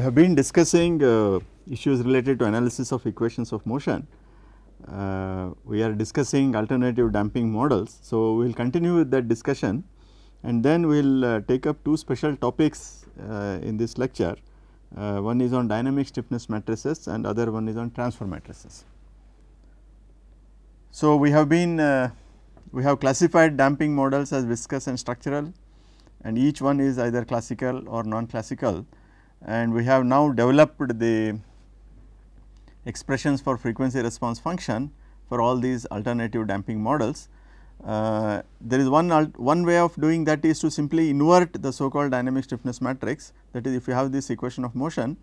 we have been discussing uh, issues related to analysis of equations of motion. Uh, we are discussing alternative damping models. So, we will continue with that discussion and then we will uh, take up two special topics uh, in this lecture. Uh, one is on dynamic stiffness matrices and other one is on transfer matrices. So, we have been uh, we have classified damping models as viscous and structural and each one is either classical or non-classical and we have now developed the expressions for frequency response function for all these alternative damping models. Uh, there is one one way of doing that is to simply invert the so called dynamic stiffness matrix that is if you have this equation of motion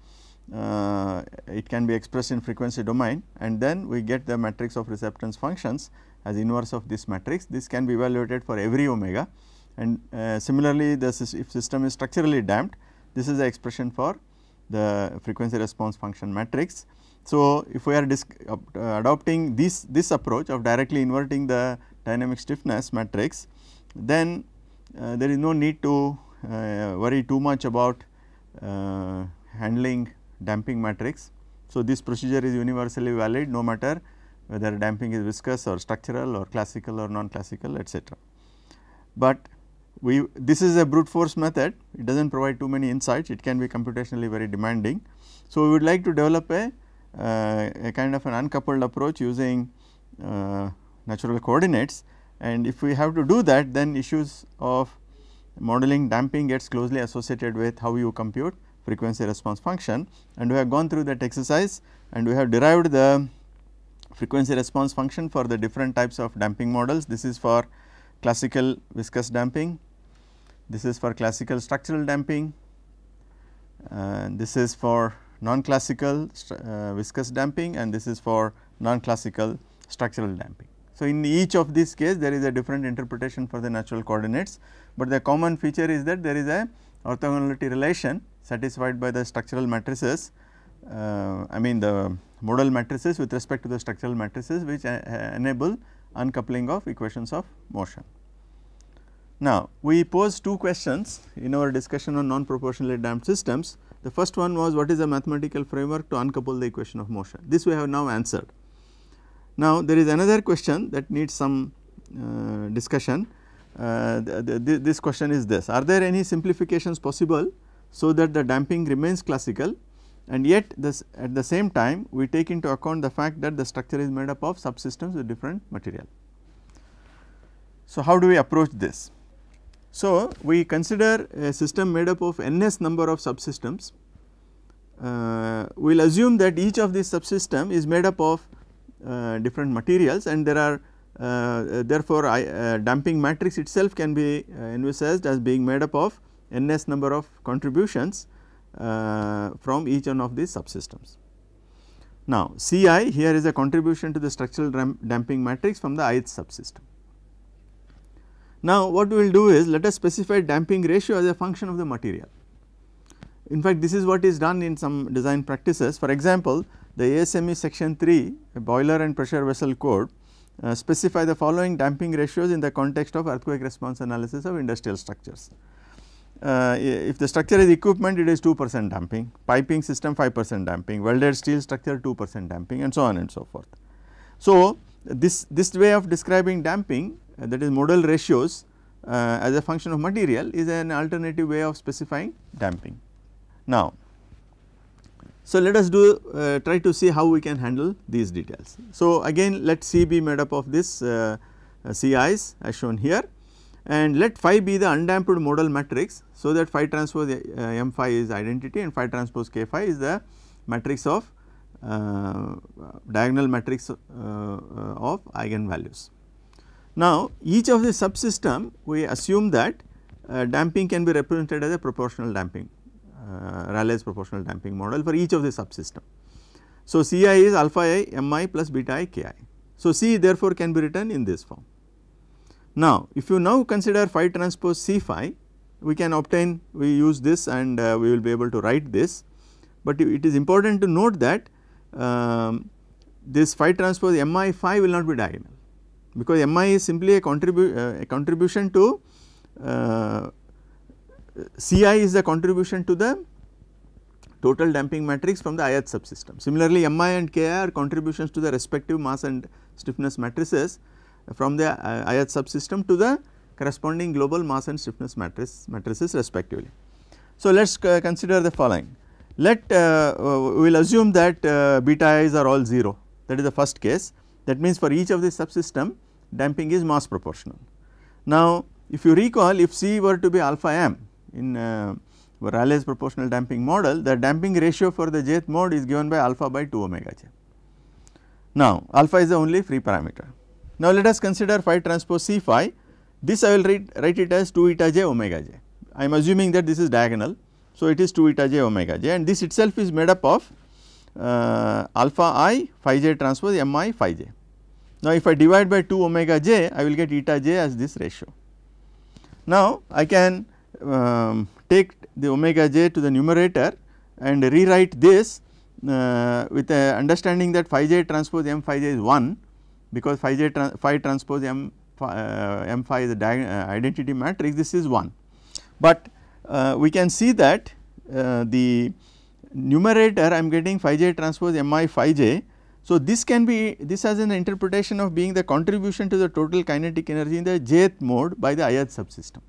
uh, it can be expressed in frequency domain and then we get the matrix of receptance functions as inverse of this matrix this can be evaluated for every omega and uh, similarly the if system is structurally damped this is the expression for the frequency response function matrix. So, if we are uh, adopting this, this approach of directly inverting the dynamic stiffness matrix, then uh, there is no need to uh, worry too much about uh, handling damping matrix. So, this procedure is universally valid no matter whether damping is viscous or structural or classical or non-classical etc. But we this is a brute force method it does not provide too many insights it can be computationally very demanding. So, we would like to develop a, uh, a kind of an uncoupled approach using uh, natural coordinates and if we have to do that then issues of modeling damping gets closely associated with how you compute frequency response function and we have gone through that exercise and we have derived the frequency response function for the different types of damping models. This is for classical viscous damping, this is for classical structural damping, uh, this is for non-classical uh, viscous damping and this is for non-classical structural damping. So, in each of these cases there is a different interpretation for the natural coordinates, but the common feature is that there is a orthogonality relation satisfied by the structural matrices, uh, I mean the modal matrices with respect to the structural matrices which uh, enable uncoupling of equations of motion. Now, we posed two questions in our discussion on non-proportionally damped systems. The first one was what is the mathematical framework to uncouple the equation of motion. This we have now answered. Now, there is another question that needs some uh, discussion. Uh, the, the, this question is this, are there any simplifications possible so that the damping remains classical and yet this at the same time we take into account the fact that the structure is made up of subsystems with different material. So, how do we approach this? So, we consider a system made up of ns number of subsystems. Uh, we will assume that each of these subsystem is made up of uh, different materials and there are uh, therefore, I, uh, damping matrix itself can be uh, envisaged as being made up of ns number of contributions uh, from each one of these subsystems. Now, Ci here is a contribution to the structural damping matrix from the ith subsystem. Now what we will do is let us specify damping ratio as a function of the material. In fact, this is what is done in some design practices. For example, the ASME section 3 boiler and pressure vessel code uh, specify the following damping ratios in the context of earthquake response analysis of industrial structures. Uh, if the structure is equipment it is 2 percent damping, piping system 5 percent damping, welded steel structure 2 percent damping and so on and so forth. So, this, this way of describing damping uh, that is modal ratios uh, as a function of material is an alternative way of specifying damping. Now, so let us do uh, try to see how we can handle these details. So again let C be made up of this uh, uh CIs as shown here and let phi be the undamped modal matrix so that phi transpose uh, M phi is identity and phi transpose K phi is the matrix of uh, diagonal matrix of eigenvalues. Now, each of the subsystem we assume that uh, damping can be represented as a proportional damping, uh, Rayleigh's proportional damping model for each of the subsystem. So, Ci is alpha i mi plus beta i ki. So, C therefore can be written in this form. Now, if you now consider phi transpose C phi, we can obtain we use this and uh, we will be able to write this, but it is important to note that um, this phi transpose mi phi will not be diagonal because mi is simply a, contribu uh, a contribution to uh, ci is the contribution to the total damping matrix from the ith subsystem. Similarly, mi and ki are contributions to the respective mass and stiffness matrices from the uh, ith subsystem to the corresponding global mass and stiffness matrix matrices respectively. So, let us uh, consider the following let uh, we will assume that uh, beta i's are all 0 that is the first case that means for each of the subsystem damping is mass proportional. Now, if you recall if C were to be alpha m in uh, Rayleigh's proportional damping model the damping ratio for the jth mode is given by alpha by 2 omega j. Now alpha is the only free parameter. Now let us consider phi transpose C phi this I will write, write it as 2 eta j omega j I am assuming that this is diagonal so it is 2 eta j omega j and this itself is made up of uh, alpha i phi j transpose m i phi j. Now, if I divide by 2 omega j I will get eta j as this ratio. Now, I can um, take the omega j to the numerator and rewrite this uh, with a understanding that phi j transpose m phi j is 1 because phi j phi transpose m phi, uh, m phi is the uh, identity matrix this is 1. But uh, we can see that uh, the numerator I am getting phi j transpose m i phi j so, this can be this has an interpretation of being the contribution to the total kinetic energy in the jth mode by the ith subsystem.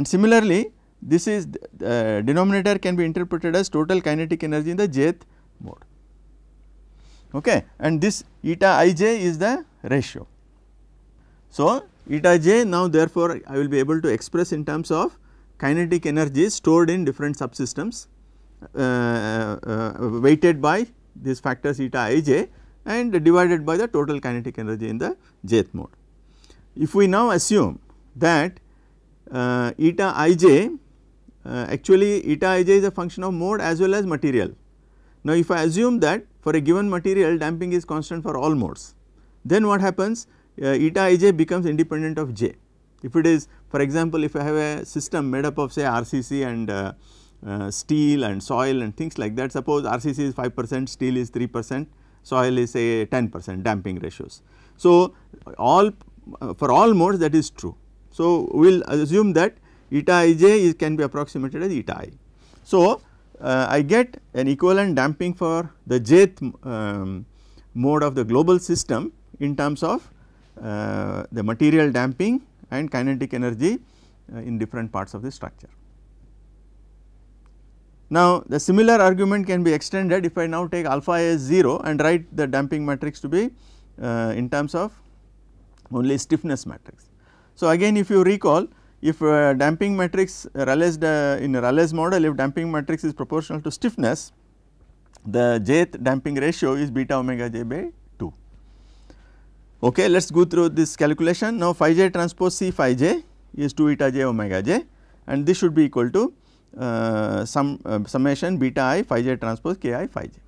And similarly, this is the uh, denominator can be interpreted as total kinetic energy in the jth mode okay and this eta ij is the ratio. So, eta j now therefore, I will be able to express in terms of kinetic energy stored in different subsystems uh, uh, uh weighted by these factors eta ij and divided by the total kinetic energy in the jth mode. If we now assume that uh, eta ij uh, actually eta ij is a function of mode as well as material. Now if I assume that for a given material damping is constant for all modes then what happens uh, eta ij becomes independent of j. If it is for example if I have a system made up of say RCC and uh, uh, steel and soil and things like that. Suppose RCC is 5 percent, steel is 3 percent, soil is say 10 percent damping ratios. So, all uh, for all modes that is true. So, we will assume that eta ij is can be approximated as eta i. So, uh, I get an equivalent damping for the jth um, mode of the global system in terms of uh, the material damping and kinetic energy uh, in different parts of the structure. Now, the similar argument can be extended if I now take alpha as 0 and write the damping matrix to be uh, in terms of only stiffness matrix. So, again if you recall if uh, damping matrix Rayleigh's uh, in Rayleigh's model if damping matrix is proportional to stiffness the jth damping ratio is beta omega j by 2. Okay, let us go through this calculation now phi j transpose C phi j is 2 eta j omega j and this should be equal to uh, sum uh, summation beta i phi j transpose k i phi j.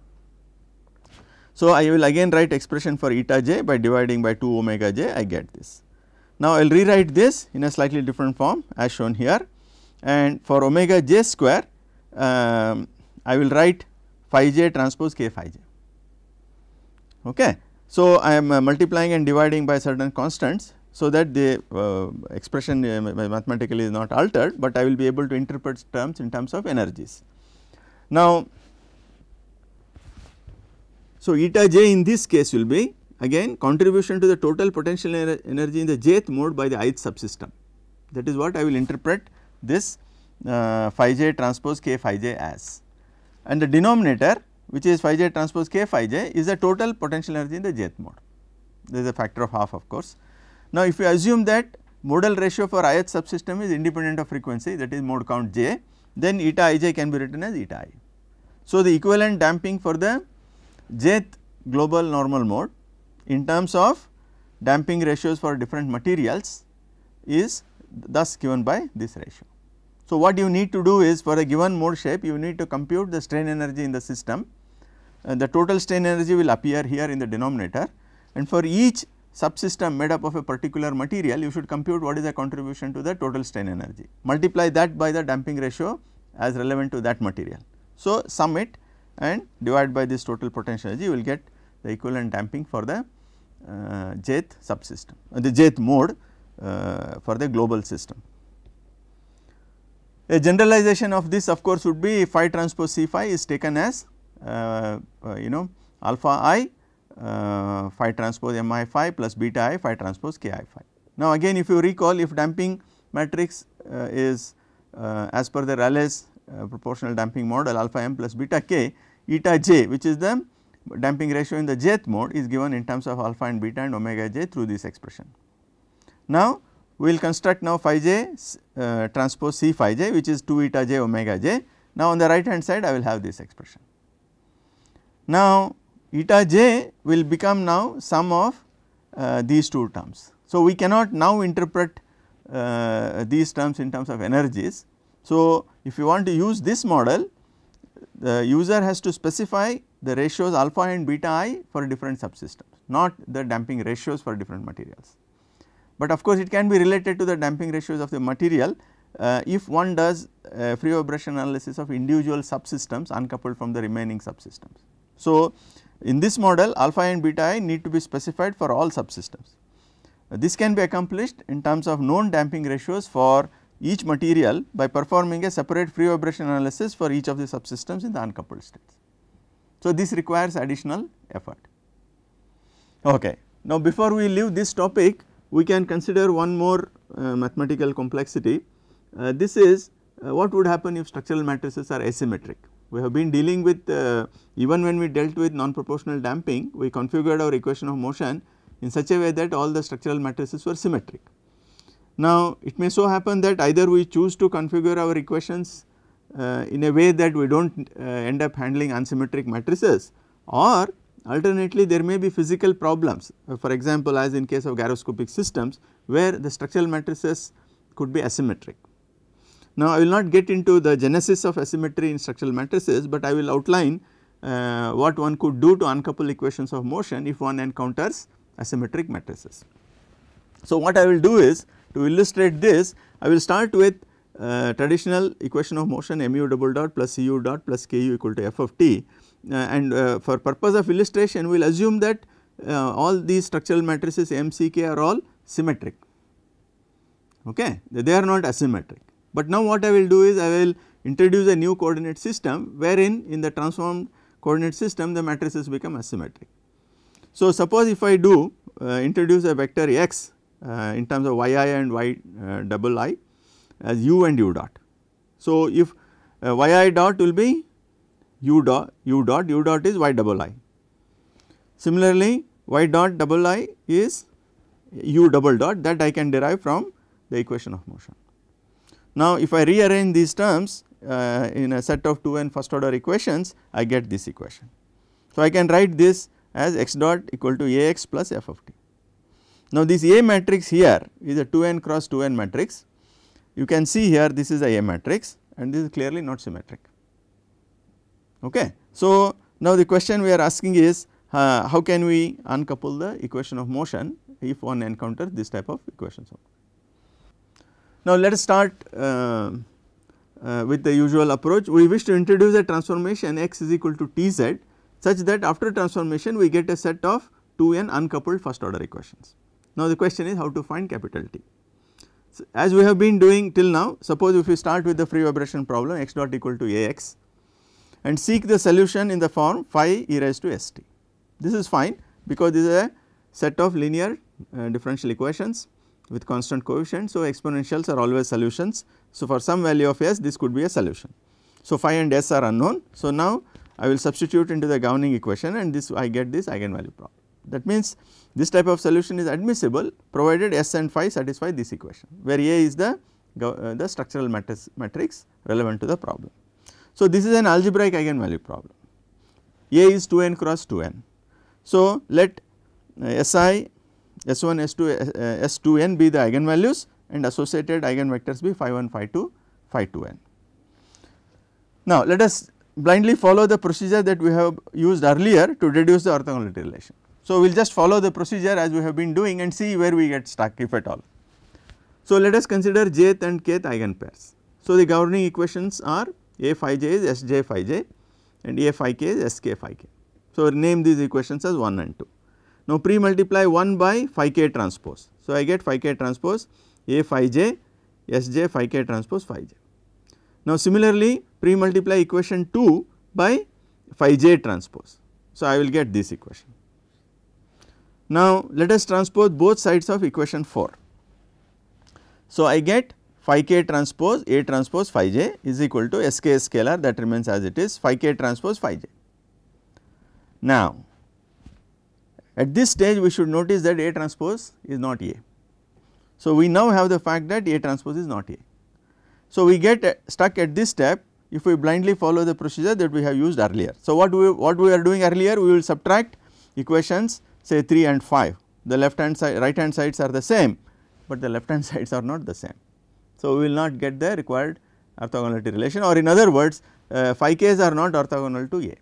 So, I will again write expression for eta j by dividing by 2 omega j I get this. Now, I will rewrite this in a slightly different form as shown here and for omega j square um, I will write phi j transpose k phi j. Okay. So, I am uh, multiplying and dividing by certain constants so that the uh, expression uh, mathematically is not altered, but I will be able to interpret terms in terms of energies. Now, so eta j in this case will be again contribution to the total potential ener energy in the jth mode by the ith subsystem that is what I will interpret this uh, phi j transpose k phi j as and the denominator which is phi j transpose k phi j is the total potential energy in the jth mode there is a factor of half of course now, if you assume that modal ratio for ith subsystem is independent of frequency that is mode count j, then eta ij can be written as eta i. So, the equivalent damping for the jth global normal mode in terms of damping ratios for different materials is thus given by this ratio. So, what you need to do is for a given mode shape you need to compute the strain energy in the system uh, the total strain energy will appear here in the denominator and for each subsystem made up of a particular material, you should compute what is the contribution to the total strain energy. Multiply that by the damping ratio as relevant to that material. So, sum it and divide by this total potential energy, you will get the equivalent damping for the uh, jth subsystem, uh, the jth mode uh, for the global system. A generalization of this of course would be phi transpose C phi is taken as uh, uh you know alpha i uh, phi transpose mi phi plus beta i phi transpose ki phi. Now again if you recall if damping matrix uh, is uh, as per the Rayleigh uh, proportional damping model alpha m plus beta k eta j which is the damping ratio in the jth mode is given in terms of alpha and beta and omega j through this expression. Now we will construct now phi j uh, transpose c phi j which is 2 eta j omega j. Now on the right hand side I will have this expression. Now eta j will become now sum of uh, these two terms. So, we cannot now interpret uh, these terms in terms of energies. So, if you want to use this model the user has to specify the ratios alpha and beta i for different subsystems not the damping ratios for different materials. But of course, it can be related to the damping ratios of the material uh, if one does free vibration analysis of individual subsystems uncoupled from the remaining subsystems. So, in this model alpha and beta i need to be specified for all subsystems. This can be accomplished in terms of known damping ratios for each material by performing a separate free vibration analysis for each of the subsystems in the uncoupled states. So, this requires additional effort. Okay. Now, before we leave this topic, we can consider one more uh, mathematical complexity. Uh, this is uh, what would happen if structural matrices are asymmetric. We have been dealing with uh, even when we dealt with non-proportional damping we configured our equation of motion in such a way that all the structural matrices were symmetric. Now it may so happen that either we choose to configure our equations uh, in a way that we do not uh, end up handling unsymmetric matrices or alternately there may be physical problems uh, for example as in case of gyroscopic systems where the structural matrices could be asymmetric. Now, I will not get into the genesis of asymmetry in structural matrices, but I will outline uh, what one could do to uncouple equations of motion if one encounters asymmetric matrices. So, what I will do is to illustrate this, I will start with uh, traditional equation of motion mu double dot plus cu dot plus ku equal to f of t uh, and uh, for purpose of illustration we will assume that uh, all these structural matrices m c k are all symmetric okay they are not asymmetric but now what I will do is I will introduce a new coordinate system wherein in the transformed coordinate system the matrices become asymmetric. So, suppose if I do uh, introduce a vector x uh, in terms of yi and y uh, double i as u and u dot. So, if uh, yi dot will be u dot u dot u dot is y double i. Similarly, y dot double i is u double dot that I can derive from the equation of motion. Now, if I rearrange these terms uh, in a set of 2 n first order equations, I get this equation. So, I can write this as x dot equal to Ax plus f of t. Now, this A matrix here is a 2n cross 2n matrix. You can see here this is a A matrix and this is clearly not symmetric. Okay. So, now the question we are asking is uh, how can we uncouple the equation of motion if one encounters this type of equations. Now, let us start uh, uh, with the usual approach. We wish to introduce a transformation x is equal to T z such that after transformation we get a set of 2n uncoupled first order equations. Now, the question is how to find capital T. as we have been doing till now, suppose if we start with the free vibration problem x dot equal to A x and seek the solution in the form phi e raised to s t. This is fine because this is a set of linear uh, differential equations with constant coefficient. So, exponentials are always solutions. So, for some value of s this could be a solution. So, phi and s are unknown. So, now I will substitute into the governing equation and this I get this eigenvalue problem. That means, this type of solution is admissible provided s and phi satisfy this equation where A is the, uh, the structural matrix, matrix relevant to the problem. So, this is an algebraic eigenvalue problem. A is 2n cross 2n. So, let uh, Si S1, S2, S2n be the eigenvalues and associated eigenvectors be phi 1, phi 2, phi 2n. Now, let us blindly follow the procedure that we have used earlier to deduce the orthogonality relation. So, we will just follow the procedure as we have been doing and see where we get stuck if at all. So, let us consider jth and kth eigenpairs. So, the governing equations are A phi j is S j phi j and A phi k is S k phi k. So, name these equations as 1 and 2. Now, pre multiply 1 by phi k transpose. So, I get phi k transpose A phi j S j phi k transpose phi j. Now, similarly pre multiply equation 2 by phi j transpose. So, I will get this equation. Now, let us transpose both sides of equation 4. So, I get phi k transpose A transpose phi j is equal to S k scalar that remains as it is phi k transpose phi j. Now, at this stage we should notice that A transpose is not A. So we now have the fact that A transpose is not A. So we get stuck at this step if we blindly follow the procedure that we have used earlier. So what we what we are doing earlier we will subtract equations say 3 and 5 the left hand side right hand sides are the same but the left hand sides are not the same. So we will not get the required orthogonality relation or in other words uh, phi k's are not orthogonal to A.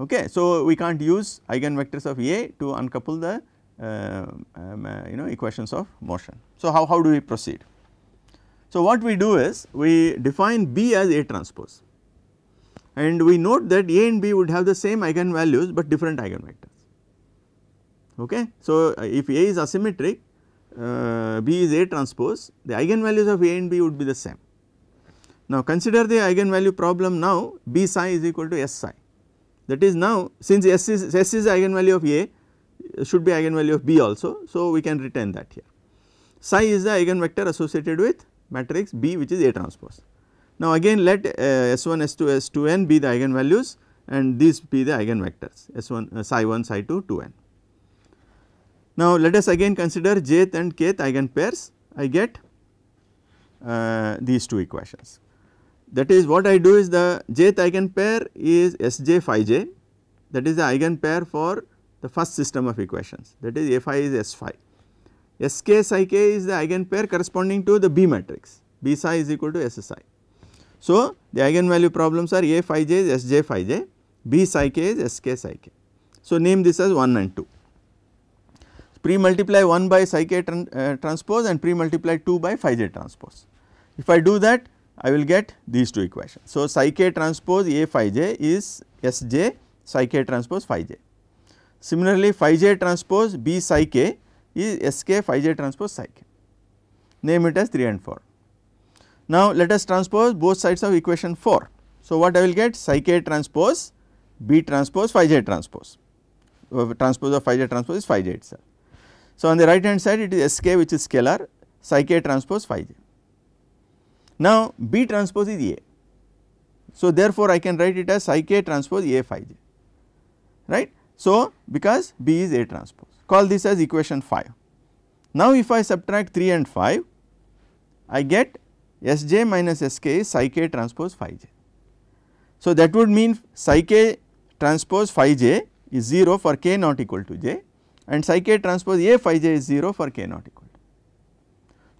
Okay. So, we can't use eigenvectors of A to uncouple the uh, um, uh, you know equations of motion. So, how, how do we proceed? So, what we do is we define B as A transpose and we note that A and B would have the same eigenvalues but different eigenvectors. Okay. So, if A is asymmetric uh, B is A transpose the eigenvalues of A and B would be the same. Now, consider the eigenvalue problem now B psi is equal to S psi that is now since S is, S is eigenvalue of A should be eigenvalue of B also. So, we can retain that here. Psi is the eigenvector associated with matrix B which is A transpose. Now again let uh, S1, S2, S2n be the eigenvalues and these be the eigenvectors S1, uh, psi 1, psi 2, 2n. Now let us again consider jth and kth eigenpairs I get uh, these two equations. That is what I do is the jth eigenpair is Sj phi j that is the eigenpair for the first system of equations that is Fi is S phi. Sk psi k is the eigenpair corresponding to the B matrix B psi is equal to S So, the eigenvalue problems are A phi j is Sj phi j, B psi k is Sk psi k. So, name this as 1 and 2. Pre-multiply 1 by psi k tran uh, transpose and pre-multiply 2 by phi j transpose. If I do that I will get these two equations. So, psi k transpose A phi j is S j psi k transpose phi j. Similarly, phi j transpose B psi k is S k phi j transpose psi k. Name it as 3 and 4. Now, let us transpose both sides of equation 4. So, what I will get psi k transpose B transpose phi j transpose, uh, transpose of phi j transpose is phi j itself. So, on the right hand side it is S k which is scalar psi k transpose phi j. Now B transpose is A. So therefore I can write it as psi k transpose A phi j right. So because B is A transpose call this as equation 5. Now if I subtract 3 and 5 I get Sj minus Sk is psi k transpose phi j. So that would mean psi k transpose phi j is 0 for k not equal to j and psi k transpose A phi j is 0 for k not equal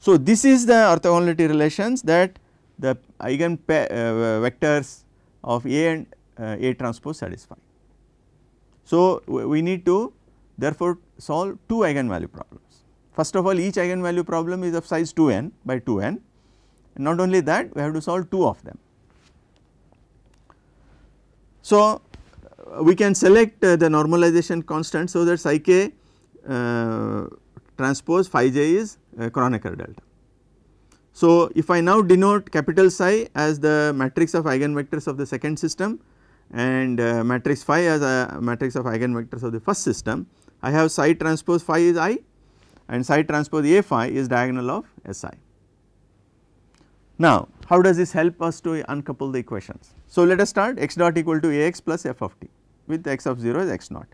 so, this is the orthogonality relations that the eigen uh, vectors of A and uh, A transpose satisfy. So, we need to therefore solve two eigenvalue problems. First of all each eigenvalue problem is of size 2n by 2n and not only that we have to solve two of them. So, we can select uh, the normalization constant so that psi k uh, transpose phi j is Kronecker uh, delta. So, if I now denote capital psi as the matrix of eigenvectors of the second system and uh, matrix phi as a matrix of eigenvectors of the first system, I have psi transpose phi is i and psi transpose a phi is diagonal of si. Now, how does this help us to uncouple the equations? So, let us start x dot equal to ax plus f of t with x of 0 is x naught.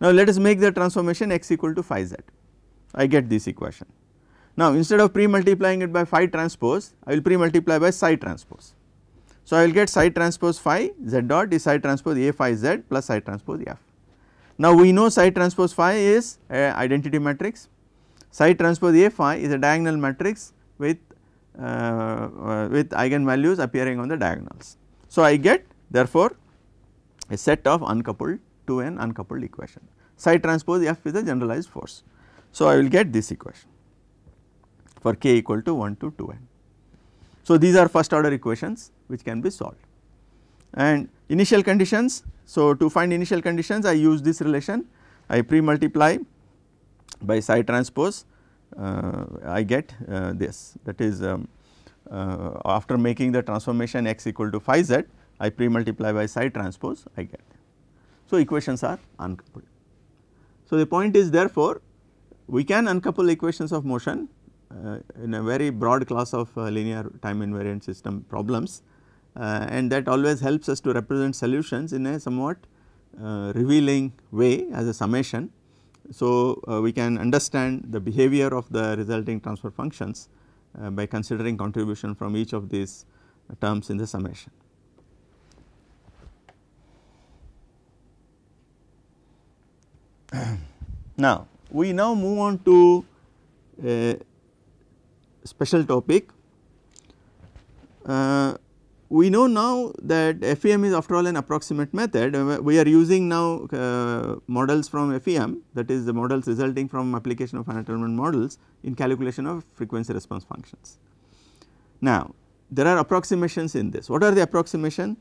Now, let us make the transformation x equal to phi z, I get this equation. Now, instead of pre-multiplying it by phi transpose, I will pre-multiply by psi transpose. So, I will get psi transpose phi z dot is psi transpose a phi z plus psi transpose f. Now, we know psi transpose phi is a identity matrix, psi transpose a phi is a diagonal matrix with, uh, uh, with eigenvalues appearing on the diagonals. So, I get therefore a set of uncoupled to an uncoupled equation. Psi transpose F is a generalized force. So, I will get this equation for k equal to 1 to 2n. So, these are first order equations which can be solved and initial conditions. So, to find initial conditions I use this relation I pre multiply by psi transpose uh, I get uh, this that is um, uh, after making the transformation x equal to phi z I pre multiply by psi transpose I get. So, equations are uncoupled. So, the point is therefore we can uncouple equations of motion uh, in a very broad class of uh, linear time invariant system problems uh, and that always helps us to represent solutions in a somewhat revealing way as a summation. So, we can understand the behavior of the resulting transfer functions by considering contribution from each of these terms in the summation. now, we now move on to uh, special topic. Uh, we know now that FEM is after all an approximate method uh, we are using now uh, models from FEM that is the models resulting from application of finite element models in calculation of frequency response functions. Now there are approximations in this what are the approximation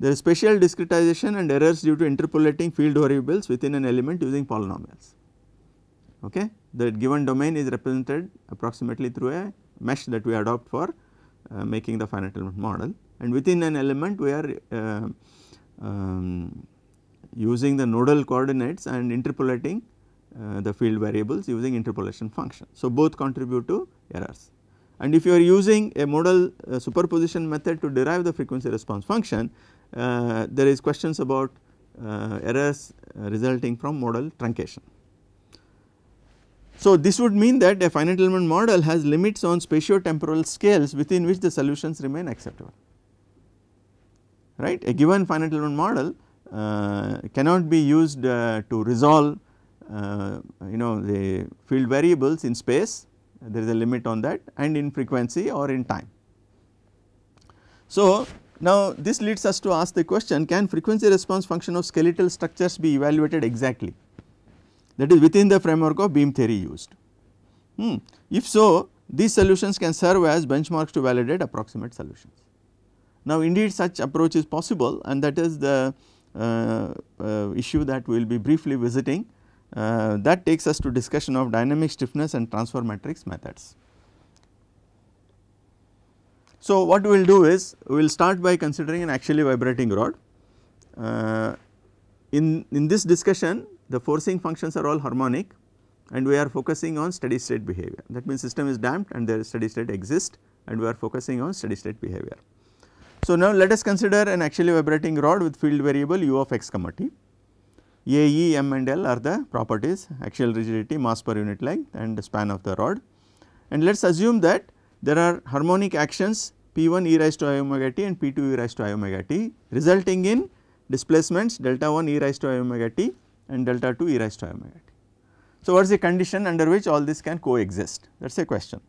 there is spatial discretization and errors due to interpolating field variables within an element using polynomials okay. The given domain is represented approximately through a mesh that we adopt for uh, making the finite element model and within an element we are uh, um, using the nodal coordinates and interpolating uh, the field variables using interpolation function. So, both contribute to errors and if you are using a modal uh, superposition method to derive the frequency response function uh, there is questions about uh, errors resulting from modal truncation. So, this would mean that a finite element model has limits on spatio-temporal scales within which the solutions remain acceptable, right. A given finite element model uh, cannot be used uh, to resolve uh, you know the field variables in space there is a limit on that and in frequency or in time. So, now this leads us to ask the question can frequency response function of skeletal structures be evaluated exactly that is within the framework of beam theory used. Hmm. If so, these solutions can serve as benchmarks to validate approximate solutions. Now indeed such approach is possible and that is the uh, uh, issue that we will be briefly visiting. Uh, that takes us to discussion of dynamic stiffness and transfer matrix methods. So what we will do is we will start by considering an axially vibrating rod. Uh, in, in this discussion the forcing functions are all harmonic and we are focusing on steady state behavior. That means system is damped and there is steady state exists and we are focusing on steady state behavior. So, now let us consider an actually vibrating rod with field variable u of x comma t. A, E, M and L are the properties axial rigidity, mass per unit length and the span of the rod. And let us assume that there are harmonic actions P1 e raised to i omega t and P2 e raised to i omega t resulting in displacements delta 1 e raised to i omega t and delta 2 e raised to omega t. So, what is the condition under which all this can coexist that is a question.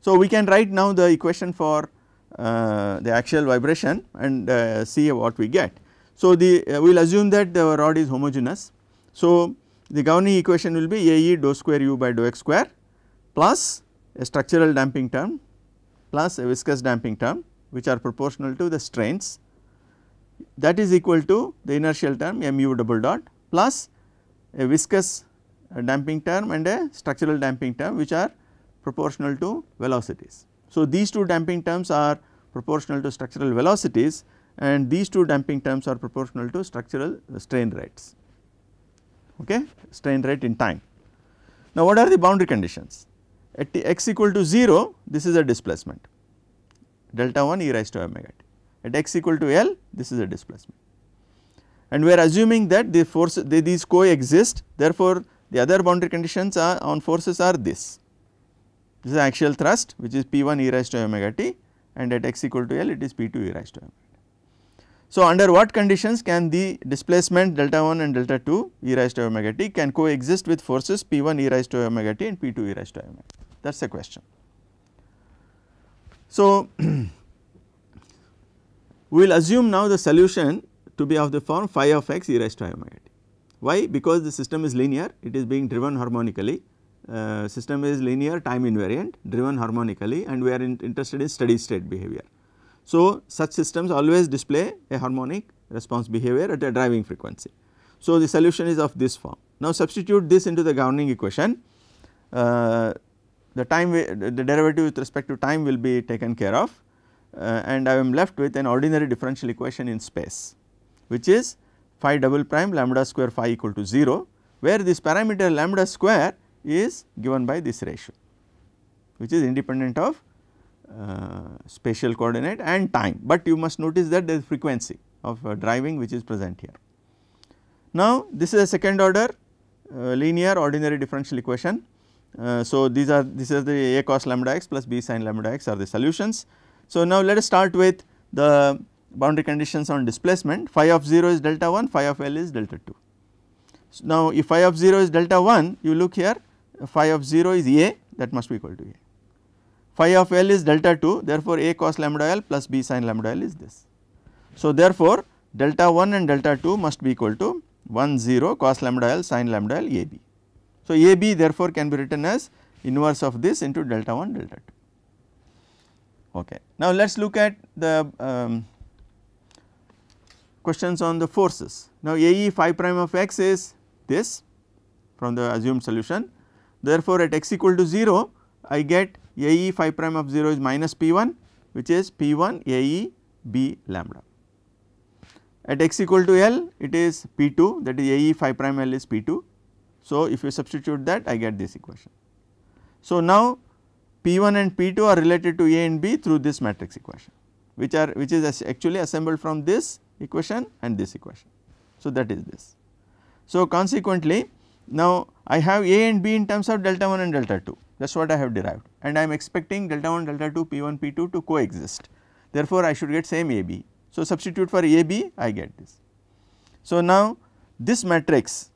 So, we can write now the equation for uh, the axial vibration and uh, see what we get. So, the uh, we will assume that the rod is homogeneous. So, the governing equation will be Ae dou square u by dou x square plus a structural damping term plus a viscous damping term which are proportional to the strains that is equal to the inertial term mu double dot plus a viscous uh, damping term and a structural damping term which are proportional to velocities. So, these two damping terms are proportional to structural velocities and these two damping terms are proportional to structural uh, strain rates, okay, strain rate in time. Now, what are the boundary conditions? At x equal to 0, this is a displacement delta 1 e raised to omega t. At x equal to L, this is a displacement and we are assuming that the force these coexist therefore the other boundary conditions are on forces are this this is axial thrust which is p1 e raised to omega t and at x equal to L it is P2 e raised to omega t. So, under what conditions can the displacement delta 1 and delta 2 e raised to omega t can coexist with forces P1 e raised to omega t and P2 e raised to omega t? that is the question. So, we will assume now the solution to be of the form phi of x e raised to i omega t. Why? Because the system is linear, it is being driven harmonically, uh, system is linear time invariant driven harmonically and we are in interested in steady state behavior. So, such systems always display a harmonic response behavior at a driving frequency. So, the solution is of this form. Now, substitute this into the governing equation, uh, the time the derivative with respect to time will be taken care of uh, and I am left with an ordinary differential equation in space which is phi double prime lambda square phi equal to 0 where this parameter lambda square is given by this ratio which is independent of uh, spatial coordinate and time, but you must notice that there is frequency of uh, driving which is present here. Now, this is a second order uh, linear ordinary differential equation. Uh, so, these are this is the a cos lambda x plus b sin lambda x are the solutions. So, now let us start with the boundary conditions on displacement phi of 0 is delta 1 phi of L is delta 2. So, now if phi of 0 is delta 1 you look here phi of 0 is A that must be equal to A. Phi of L is delta 2 therefore A cos lambda L plus B sin lambda L is this. So therefore delta 1 and delta 2 must be equal to 1 0 cos lambda L sin lambda L AB. So AB therefore can be written as inverse of this into delta 1 delta 2. Okay. Now let us look at the um, questions on the forces. Now AE phi prime of x is this from the assumed solution. Therefore, at x equal to 0 I get AE phi prime of 0 is minus P1 which is P1 AE B lambda. At x equal to L it is P2 that is AE phi prime L is P2. So, if you substitute that I get this equation. So, now P1 and P2 are related to A and B through this matrix equation which are which is actually assembled from this equation and this equation. So, that is this. So, consequently now I have A and B in terms of delta 1 and delta 2 that is what I have derived and I am expecting delta 1, delta 2, P1, P2 to coexist therefore I should get same AB. So, substitute for AB I get this. So, now this matrix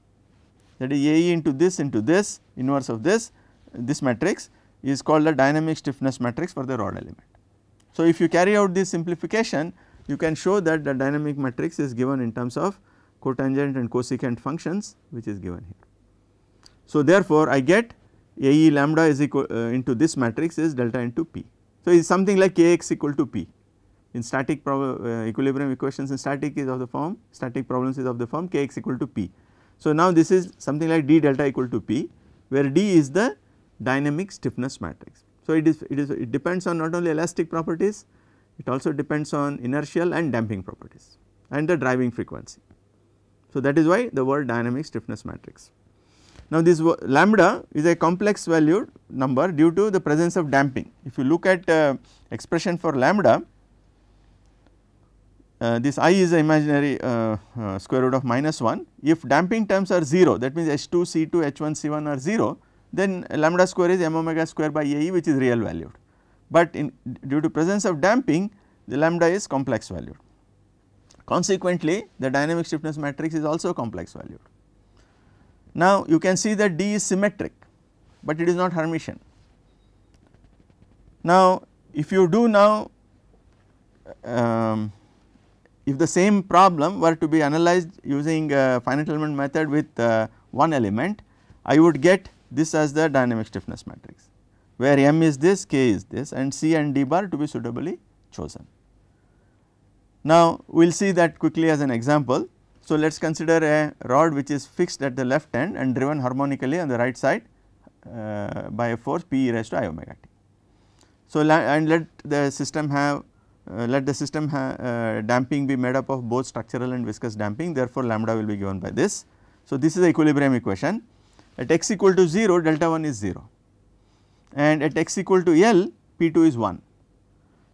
that is AE into this into this inverse of this this matrix is called the dynamic stiffness matrix for the rod element. So, if you carry out this simplification you can show that the dynamic matrix is given in terms of cotangent and cosecant functions which is given here. So therefore I get Ae lambda is equal uh, into this matrix is delta into P. So it is something like Kx equal to P in static uh, equilibrium equations in static is of the form static problems is of the form Kx equal to P. So now this is something like d delta equal to P where d is the dynamic stiffness matrix. So it is it is it depends on not only elastic properties it also depends on inertial and damping properties and the driving frequency. So, that is why the word dynamic stiffness matrix. Now, this lambda is a complex valued number due to the presence of damping. If you look at uh, expression for lambda, uh, this i is imaginary uh, uh, square root of minus 1. If damping terms are 0 that means h 2 c 2 h 1 c 1 are 0 then lambda square is m omega square by a e which is real valued but in due to presence of damping the lambda is complex valued. Consequently, the dynamic stiffness matrix is also complex valued. Now, you can see that D is symmetric, but it is not Hermitian. Now, if you do now um, if the same problem were to be analyzed using finite element method with uh, one element, I would get this as the dynamic stiffness matrix where m is this, k is this and c and d bar to be suitably chosen. Now, we will see that quickly as an example. So, let us consider a rod which is fixed at the left end and driven harmonically on the right side uh, by a force p e raised to i omega t. So, and let the system have uh, let the system uh, damping be made up of both structural and viscous damping therefore, lambda will be given by this. So, this is the equilibrium equation at x equal to 0 delta 1 is 0 and at x equal to L P2 is 1.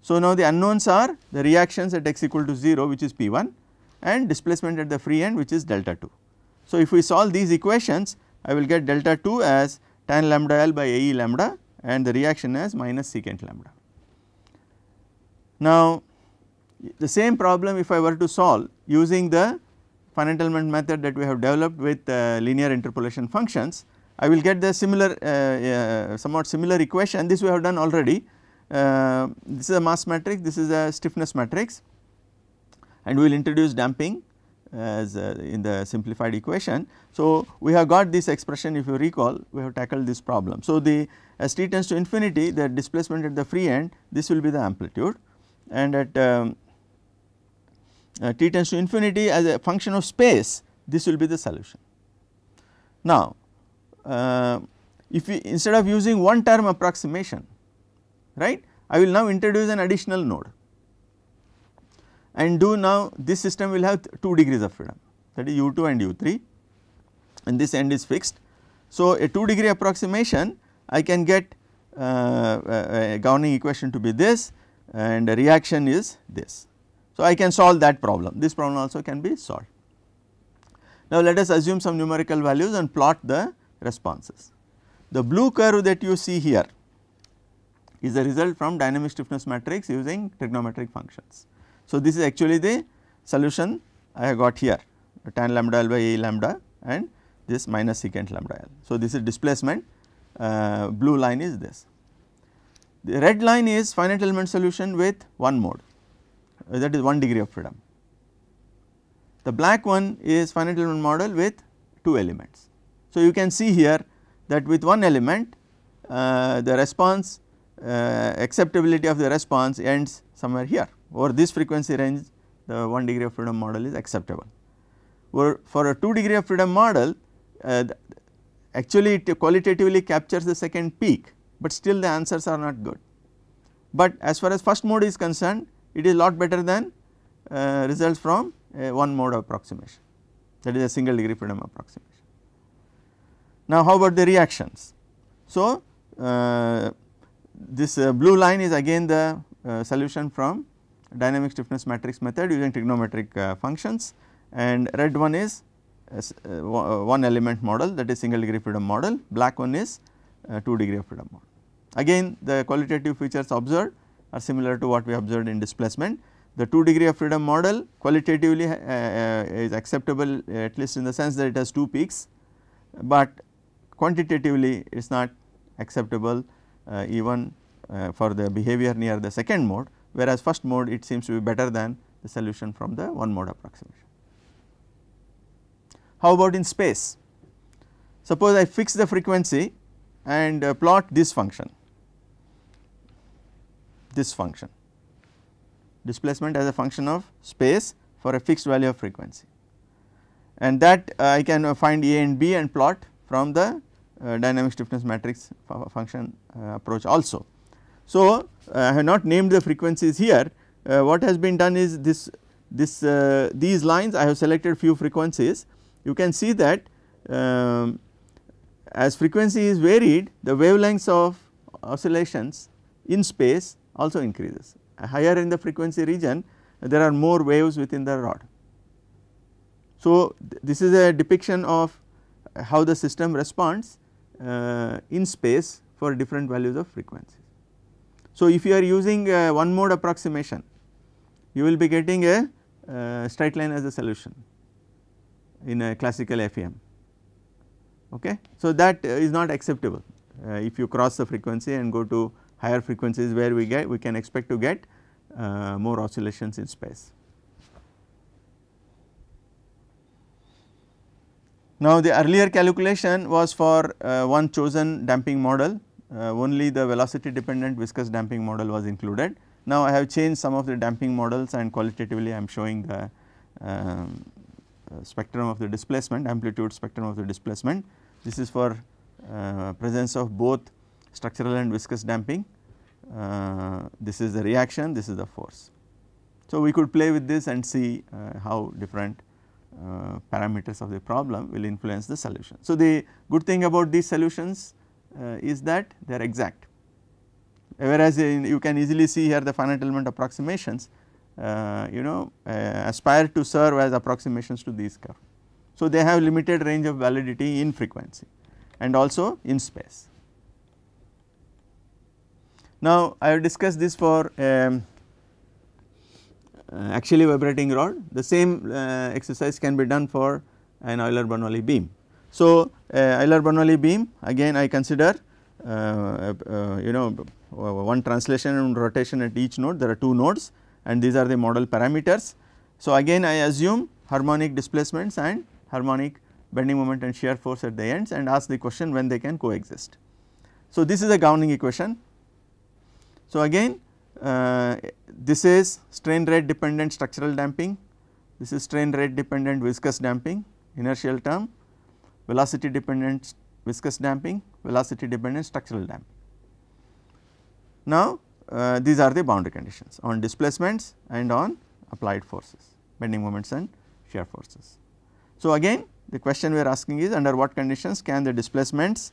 So, now the unknowns are the reactions at x equal to 0 which is P1 and displacement at the free end which is delta 2. So, if we solve these equations I will get delta 2 as tan lambda L by Ae lambda and the reaction as minus secant lambda. Now, the same problem if I were to solve using the finite element method that we have developed with uh, linear interpolation functions, I will get the similar uh, uh somewhat similar equation this we have done already. Uh, this is a mass matrix, this is a stiffness matrix and we will introduce damping as uh, in the simplified equation. So, we have got this expression if you recall we have tackled this problem. So, the as t tends to infinity the displacement at the free end this will be the amplitude and at um, uh, t tends to infinity as a function of space this will be the solution. Now uh, if we instead of using one term approximation right I will now introduce an additional node and do now this system will have 2 degrees of freedom that is u2 and u3 and this end is fixed. So, a 2 degree approximation I can get uh, a governing equation to be this and a reaction is this. So, I can solve that problem this problem also can be solved. Now, let us assume some numerical values and plot the responses. The blue curve that you see here is the result from dynamic stiffness matrix using trigonometric functions. So, this is actually the solution I have got here tan lambda L by A lambda and this minus secant lambda L. So, this is displacement uh, blue line is this. The red line is finite element solution with one mode uh, that is 1 degree of freedom. The black one is finite element model with 2 elements. So, you can see here that with one element uh, the response uh, acceptability of the response ends somewhere here over this frequency range the 1 degree of freedom model is acceptable. for a 2 degree of freedom model uh, actually it qualitatively captures the second peak, but still the answers are not good. But as far as first mode is concerned it is lot better than uh, results from uh, one mode approximation that is a single degree freedom approximation. Now, how about the reactions? So, uh, this uh, blue line is again the uh, solution from dynamic stiffness matrix method using trigonometric uh, functions and red one is uh, uh, one element model that is single degree freedom model, black one is 2 degree of freedom model. Again the qualitative features observed are similar to what we observed in displacement. The 2 degree of freedom model qualitatively is acceptable at least in the sense that it has 2 peaks, but quantitatively it is not acceptable uh, even uh, for the behavior near the second mode whereas first mode it seems to be better than the solution from the one mode approximation. How about in space? Suppose I fix the frequency and uh, plot this function, this function displacement as a function of space for a fixed value of frequency and that uh, I can uh, find A and B and plot from the uh, dynamic stiffness matrix function uh, approach also. So, uh, I have not named the frequencies here what has been done is this this these lines I have selected few frequencies you can see that um, as frequency is varied the wavelengths of oscillations in space also increases higher in the frequency region there are more waves within the rod. So, th this is a depiction of how the system responds uh, in space for different values of frequencies. So, if you are using uh, one mode approximation you will be getting a uh, straight line as a solution in a classical FEM. Okay. So, that is not acceptable uh, if you cross the frequency and go to higher frequencies where we get we can expect to get uh, more oscillations in space. Now, the earlier calculation was for uh, one chosen damping model uh, only the velocity dependent viscous damping model was included. Now, I have changed some of the damping models and qualitatively I am showing the um, uh, spectrum of the displacement amplitude spectrum of the displacement. This is for uh, presence of both structural and viscous damping. Uh, this is the reaction, this is the force. So, we could play with this and see uh, how different uh, parameters of the problem will influence the solution. So, the good thing about these solutions uh, is that they are exact whereas in, you can easily see here the finite element approximations uh, you know uh, aspire to serve as approximations to these curve. So, they have limited range of validity in frequency and also in space. Now, I have discussed this for um, uh, axially vibrating rod the same uh, exercise can be done for an Euler-Bernoulli beam. So, uh, Euler-Bernoulli beam again I consider you know one translation and rotation at each node there are two nodes and these are the model parameters. So, again I assume harmonic displacements and harmonic bending moment and shear force at the ends and ask the question when they can coexist. So, this is a governing equation. So, again uh, this is strain rate dependent structural damping, this is strain rate dependent viscous damping inertial term, velocity dependent viscous damping, velocity dependent structural damping. Now, uh, these are the boundary conditions on displacements and on applied forces, bending moments and shear forces. So, again the question we are asking is under what conditions can the displacements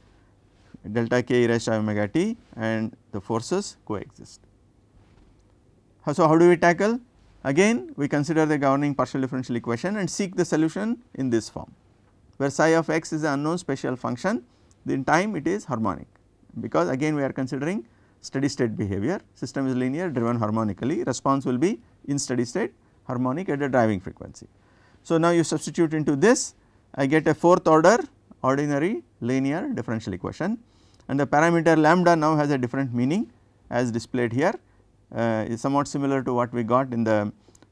delta k e raised to omega t and the forces coexist. So, how do we tackle? Again we consider the governing partial differential equation and seek the solution in this form where psi of x is the unknown special function in time it is harmonic because again we are considering steady state behavior system is linear driven harmonically response will be in steady state harmonic at the driving frequency. So, now you substitute into this I get a fourth order ordinary linear differential equation and the parameter lambda now has a different meaning as displayed here uh, is somewhat similar to what we got in the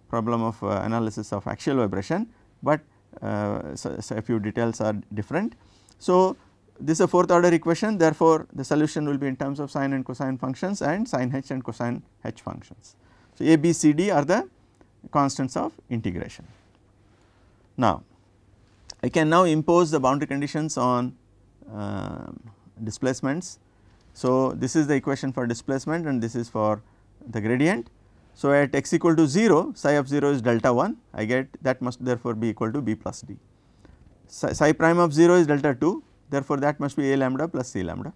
problem of uh, analysis of axial vibration, but uh, so, so a few details are different. So, this is a fourth order equation therefore, the solution will be in terms of sine and cosine functions and sine h and cosine h functions. So, a b c d are the constants of integration. Now, I can now impose the boundary conditions on uh, displacements. So, this is the equation for displacement and this is for the gradient. So, at x equal to 0 psi of 0 is delta 1 I get that must therefore be equal to b plus d. Psi, prime of 0 is delta 2 therefore, that must be a lambda plus c lambda.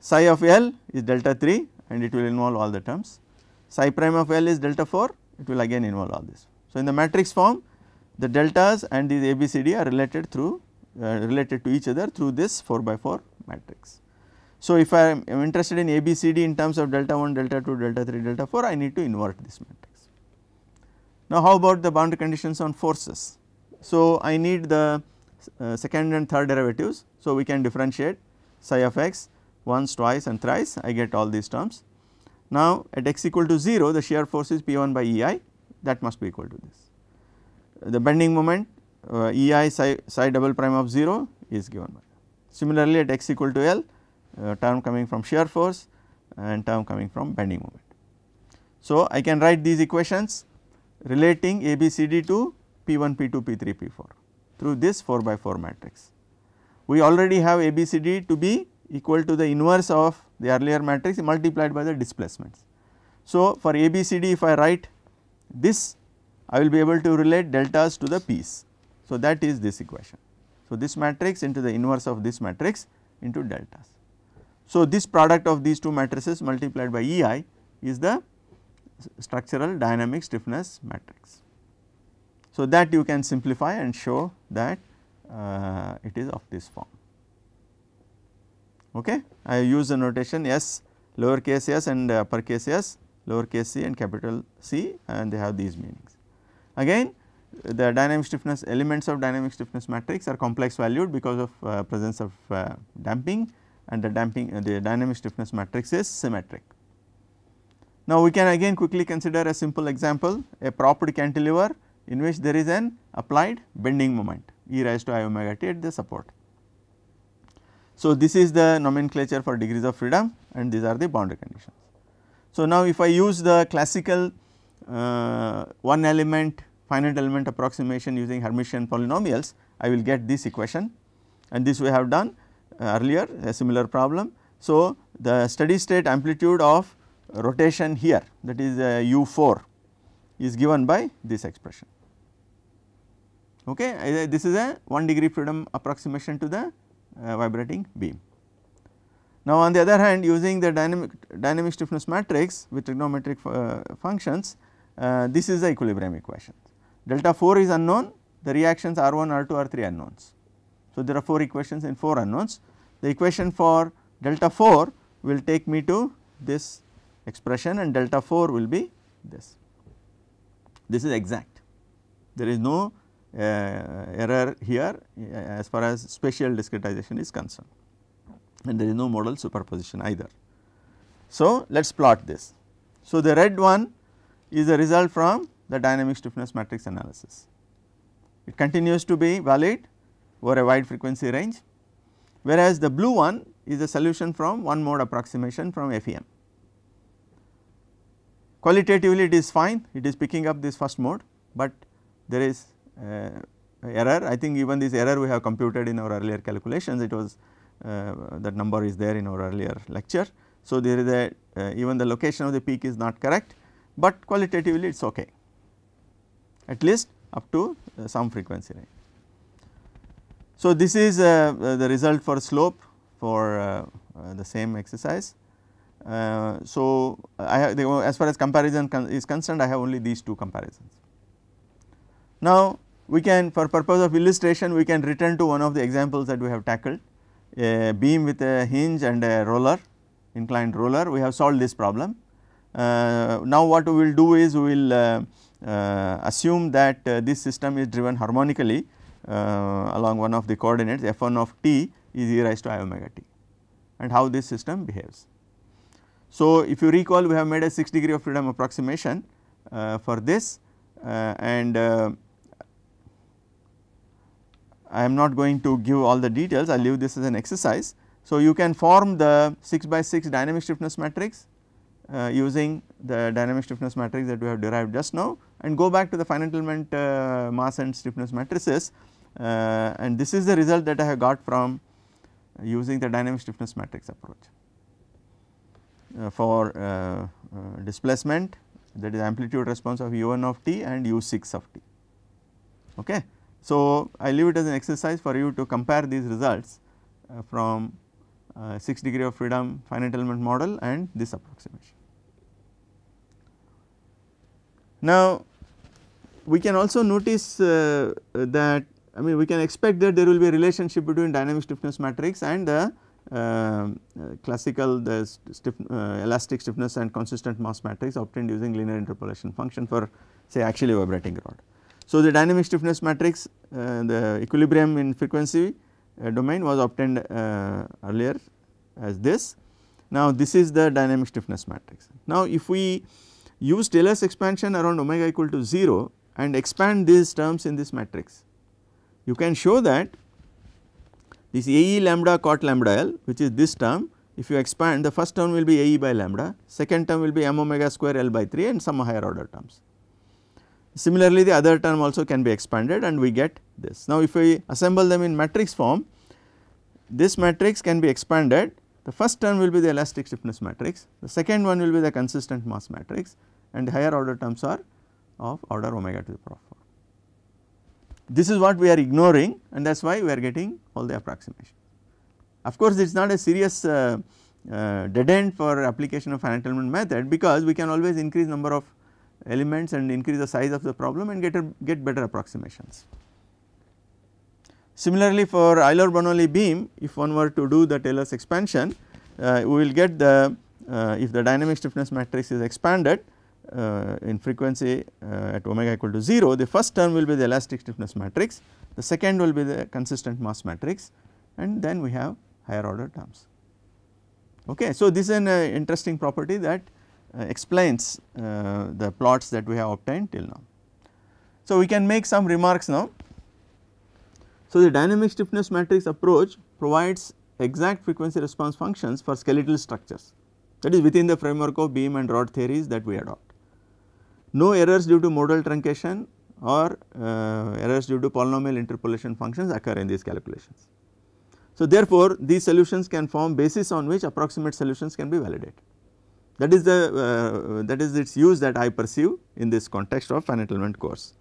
Psi of l is delta 3 and it will involve all the terms. Psi prime of l is delta 4 it will again involve all this. So, in the matrix form the deltas and these ABCD are related through uh, related to each other through this 4 by 4 matrix. So, if I am interested in A, B, C, D in terms of delta 1, delta 2, delta 3, delta 4, I need to invert this matrix. Now, how about the boundary conditions on forces? So, I need the uh, second and third derivatives. So, we can differentiate psi of x once, twice and thrice, I get all these terms. Now, at x equal to 0, the shear force is P1 by EI that must be equal to this. The bending moment uh, EI psi, psi double prime of 0 is given by. Similarly, at x equal to L, uh, term coming from shear force and term coming from bending moment. So, I can write these equations relating ABCD to P1, P2, P3, P4 through this 4 by 4 matrix. We already have ABCD to be equal to the inverse of the earlier matrix multiplied by the displacements. So, for ABCD if I write this I will be able to relate deltas to the p's. So, that is this equation. So, this matrix into the inverse of this matrix into deltas. So, this product of these two matrices multiplied by EI is the structural dynamic stiffness matrix. So, that you can simplify and show that uh, it is of this form. Okay. I use the notation S lowercase s and uppercase s, lowercase c and capital C and they have these meanings. Again the dynamic stiffness elements of dynamic stiffness matrix are complex valued because of uh, presence of uh, damping and the damping uh, the dynamic stiffness matrix is symmetric. Now, we can again quickly consider a simple example a propped cantilever in which there is an applied bending moment e raised to i omega t at the support. So, this is the nomenclature for degrees of freedom and these are the boundary conditions. So, now if I use the classical uh, one element finite element approximation using Hermitian polynomials I will get this equation and this we have done uh, earlier a similar problem. So, the steady state amplitude of rotation here that is uh, u 4 is given by this expression. Okay. Uh, this is a 1 degree freedom approximation to the uh, vibrating beam. Now, on the other hand using the dynamic dynamic stiffness matrix with trigonometric uh, functions uh, this is the equilibrium equation. Delta 4 is unknown the reactions R 1 R 2 R 3 unknowns. So, there are 4 equations and 4 unknowns. The equation for delta 4 will take me to this expression and delta 4 will be this. This is exact. There is no uh, error here uh, as far as spatial discretization is concerned and there is no model superposition either. So, let us plot this. So, the red one is the result from the dynamic stiffness matrix analysis. It continues to be valid over a wide frequency range whereas the blue one is a solution from one mode approximation from FEM. Qualitatively it is fine it is picking up this first mode, but there is uh, error I think even this error we have computed in our earlier calculations it was uh, that number is there in our earlier lecture. So, there is a uh, even the location of the peak is not correct, but qualitatively it is ok at least up to uh, some frequency range. So, this is uh, uh, the result for slope for uh, the same exercise. so, the, as far as comparison con is concerned I have only these two comparisons. Now, we can for purpose of illustration we can return to one of the examples that we have tackled a beam with a hinge and a roller inclined roller we have solved this problem. Uh, now what we will do is we will uh, uh, assume that this system is driven harmonically uh, along one of the coordinates f 1 of t is e raised to i omega t and how this system behaves. So, if you recall we have made a 6 degree of freedom approximation uh, for this uh, and uh, I am not going to give all the details I will leave this as an exercise. So, you can form the 6 by 6 dynamic stiffness matrix uh, using the dynamic stiffness matrix that we have derived just now and go back to the finite element uh, mass and stiffness matrices uh, and this is the result that I have got from using the dynamic stiffness matrix approach uh, for uh, uh, displacement that is amplitude response of u1 of t and u6 of t. Okay. So, I leave it as an exercise for you to compare these results uh, from 6 degree of freedom finite element model and this approximation. Now, we can also notice uh, that I mean we can expect that there will be a relationship between dynamic stiffness matrix and the uh, uh, classical the stiff, elastic stiffness and consistent mass matrix obtained using linear interpolation function for say actually vibrating rod. So, the dynamic stiffness matrix uh, the equilibrium in frequency uh, domain was obtained uh, earlier as this. Now, this is the dynamic stiffness matrix. Now, if we use Taylor's expansion around omega equal to 0 and expand these terms in this matrix. You can show that this Ae lambda cot lambda L which is this term if you expand the first term will be Ae by lambda, second term will be m omega square L by 3 and some higher order terms. Similarly, the other term also can be expanded and we get this. Now, if we assemble them in matrix form, this matrix can be expanded. The first term will be the elastic stiffness matrix, the second one will be the consistent mass matrix and the higher order terms are of order omega to the power 4. This is what we are ignoring and that is why we are getting all the approximation. Of course, it is not a serious uh, uh, dead end for application of entanglement method because we can always increase number of elements and increase the size of the problem and get a, get better approximations. Similarly, for Euler-Bernoulli beam if one were to do the Taylor's expansion uh, we will get the uh, if the dynamic stiffness matrix is expanded uh, in frequency uh, at omega equal to 0, the first term will be the elastic stiffness matrix, the second will be the consistent mass matrix and then we have higher order terms. Okay. So, this is an uh, interesting property that uh, explains uh, the plots that we have obtained till now. So, we can make some remarks now. So, the dynamic stiffness matrix approach provides exact frequency response functions for skeletal structures that is within the framework of beam and rod theories that we adopt. No errors due to modal truncation or uh, errors due to polynomial interpolation functions occur in these calculations. So, therefore, these solutions can form basis on which approximate solutions can be validated. That is the uh, that is its use that I perceive in this context of finite element course.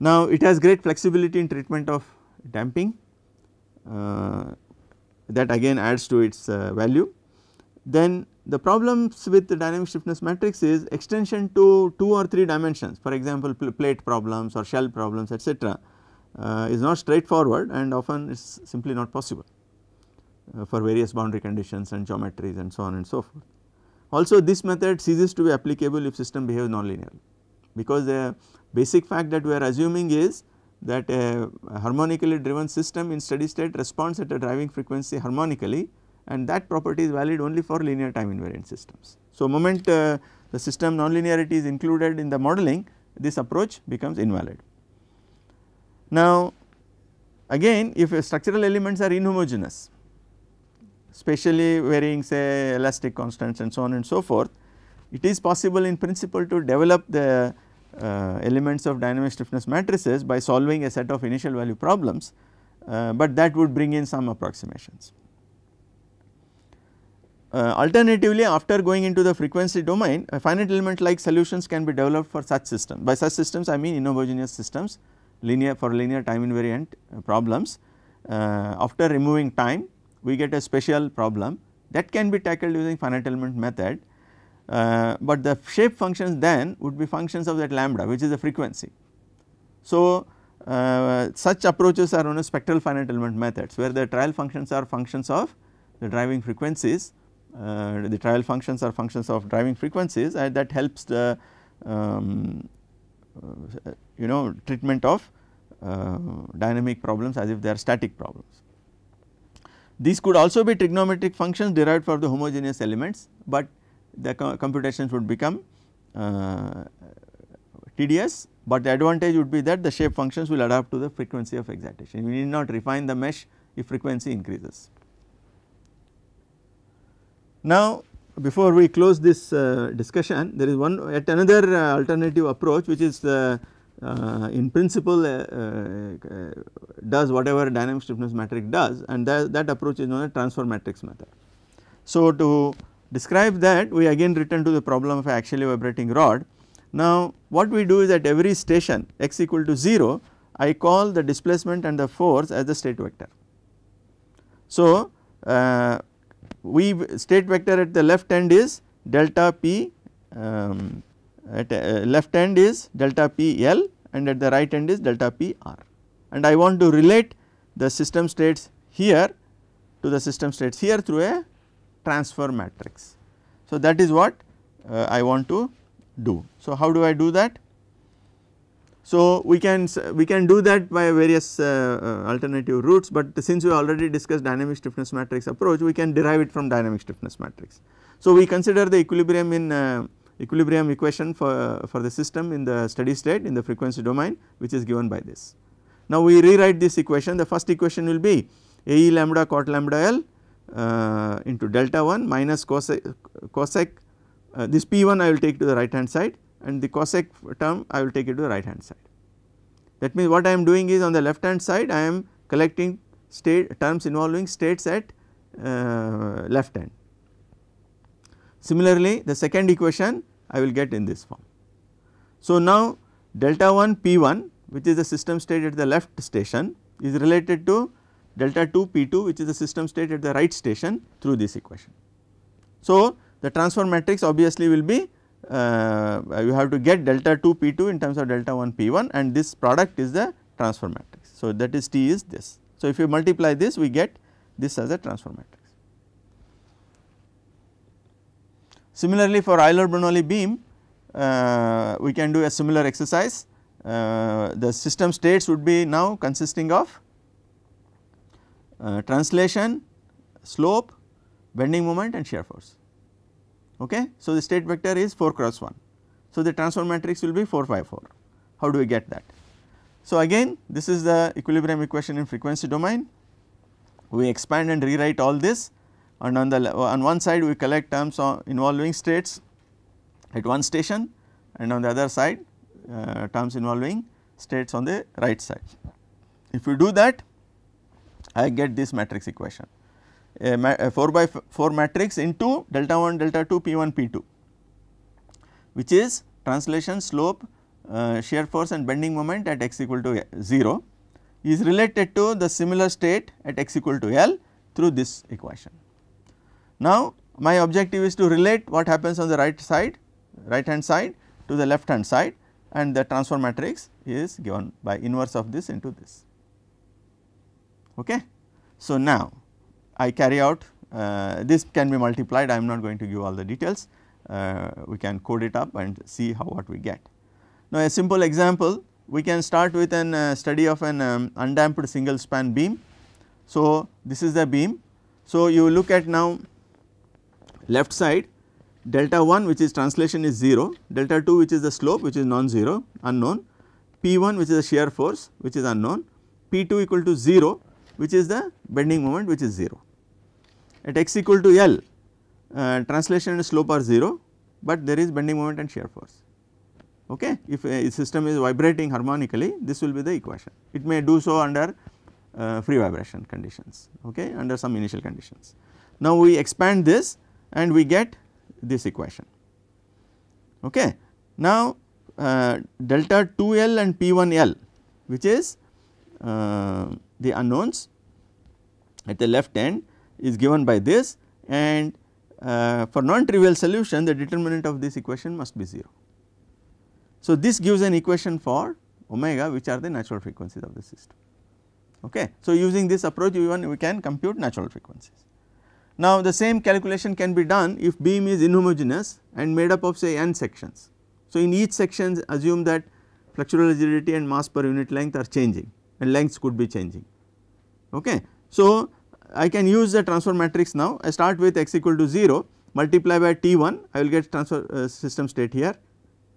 Now, it has great flexibility in treatment of damping uh, that again adds to its uh, value then the problems with the dynamic stiffness matrix is extension to 2 or 3 dimensions for example pl plate problems or shell problems etc. Uh, is not straightforward and often it is simply not possible uh, for various boundary conditions and geometries and so on and so forth. Also this method ceases to be applicable if system behaves nonlinearly because the basic fact that we are assuming is that a harmonically driven system in steady state responds at a driving frequency harmonically and that property is valid only for linear time invariant systems. So, moment uh, the system nonlinearity is included in the modeling this approach becomes invalid. Now again if structural elements are inhomogeneous spatially varying say elastic constants and so on and so forth it is possible in principle to develop the uh, elements of dynamic stiffness matrices by solving a set of initial value problems uh, but that would bring in some approximations. Uh, alternatively, after going into the frequency domain, finite element like solutions can be developed for such systems. By such systems, I mean inhomogeneous systems linear for linear time invariant uh, problems. Uh, after removing time, we get a special problem that can be tackled using finite element method, uh, but the shape functions then would be functions of that lambda which is the frequency. So, uh, such approaches are known as spectral finite element methods where the trial functions are functions of the driving frequencies uh, the trial functions are functions of driving frequencies and that helps the um, uh, you know treatment of uh, dynamic problems as if they are static problems. These could also be trigonometric functions derived for the homogeneous elements, but the co computations would become uh, tedious, but the advantage would be that the shape functions will adapt to the frequency of excitation. You need not refine the mesh if frequency increases. Now before we close this uh, discussion there is one yet another uh, alternative approach which is uh, uh in principle uh, uh, does whatever dynamic stiffness matrix does and that, that approach is known as transfer matrix method. So to describe that we again return to the problem of axially vibrating rod. Now what we do is at every station x equal to 0 I call the displacement and the force as the state vector. So we state vector at the left end is delta p um, at uh, left end is delta p l and at the right end is delta p r and I want to relate the system states here to the system states here through a transfer matrix. So, that is what uh, I want to do. So, how do I do that? So, we can we can do that by various uh, uh, alternative routes, but since we already discussed dynamic stiffness matrix approach we can derive it from dynamic stiffness matrix. So, we consider the equilibrium in uh, equilibrium equation for, for the system in the steady state in the frequency domain which is given by this. Now, we rewrite this equation the first equation will be Ae lambda cot lambda L uh, into delta 1 minus cosec, cosec uh, this P1 I will take to the right hand side and the cosec term I will take it to the right hand side. That means what I am doing is on the left hand side I am collecting state terms involving states at uh, left hand. Similarly, the second equation I will get in this form. So, now delta 1 p 1 which is the system state at the left station is related to delta 2 p 2 which is the system state at the right station through this equation. So, the transfer matrix obviously will be uh, you have to get delta 2 P 2 in terms of delta 1 P 1 and this product is the transfer matrix. So, that is T is this. So, if you multiply this we get this as a transfer matrix. Similarly, for Euler-Bernoulli beam uh, we can do a similar exercise. Uh, the system states would be now consisting of uh, translation, slope, bending moment and shear force okay. So, the state vector is 4 cross 1. So, the transform matrix will be 4 5 4. How do we get that? So, again this is the equilibrium equation in frequency domain. We expand and rewrite all this and on the on one side we collect terms involving states at one station and on the other side uh, terms involving states on the right side. If we do that I get this matrix equation a 4 by 4 matrix into delta 1 delta 2 p 1 p 2 which is translation slope uh, shear force and bending moment at x equal to 0 is related to the similar state at x equal to L through this equation. Now, my objective is to relate what happens on the right side right hand side to the left hand side and the transfer matrix is given by inverse of this into this. Okay. So, now I carry out uh, this can be multiplied I am not going to give all the details uh, we can code it up and see how what we get. Now a simple example we can start with an uh, study of an um, undamped single span beam. So this is the beam. So you look at now left side delta 1 which is translation is 0, delta 2 which is the slope which is non-zero unknown, P1 which is the shear force which is unknown, P2 equal to 0 which is the bending moment which is 0 at x equal to L uh, translation and slope are 0 but there is bending moment and shear force okay if a uh, system is vibrating harmonically this will be the equation it may do so under uh, free vibration conditions okay under some initial conditions now we expand this and we get this equation okay now uh, delta 2l and p1l which is uh, the unknowns at the left end is given by this and uh, for non-trivial solution the determinant of this equation must be 0. So, this gives an equation for omega which are the natural frequencies of the system. Okay. So, using this approach even we can compute natural frequencies. Now, the same calculation can be done if beam is inhomogeneous and made up of say n sections. So, in each section assume that flexural rigidity and mass per unit length are changing and lengths could be changing. Okay. So, I can use the transfer matrix now. I start with x equal to 0 multiply by T1 I will get transfer uh, system state here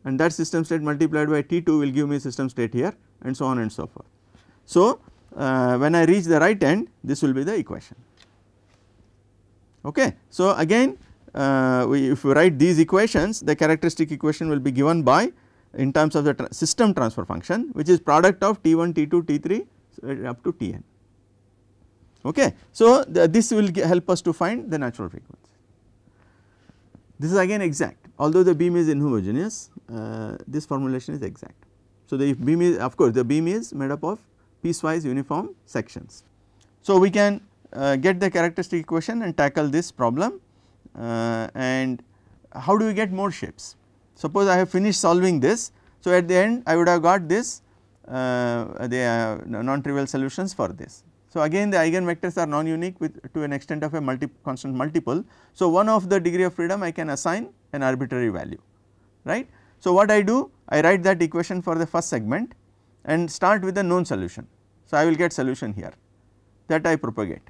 and that system state multiplied by T2 will give me system state here and so on and so forth. So, uh, when I reach the right end this will be the equation. Okay. So, again uh, we, if we write these equations the characteristic equation will be given by in terms of the tra system transfer function which is product of T1, T2, T3 up to Tn okay. So the, this will help us to find the natural frequency. This is again exact although the beam is inhomogeneous uh, this formulation is exact. So the beam is of course the beam is made up of piecewise uniform sections. So we can uh, get the characteristic equation and tackle this problem uh, and how do we get more shapes. Suppose I have finished solving this so at the end I would have got this uh, the uh, non-trivial solutions for this. So, again the eigenvectors are non-unique with to an extent of a multi constant multiple. So, one of the degree of freedom I can assign an arbitrary value right. So, what I do I write that equation for the first segment and start with a known solution. So, I will get solution here that I propagate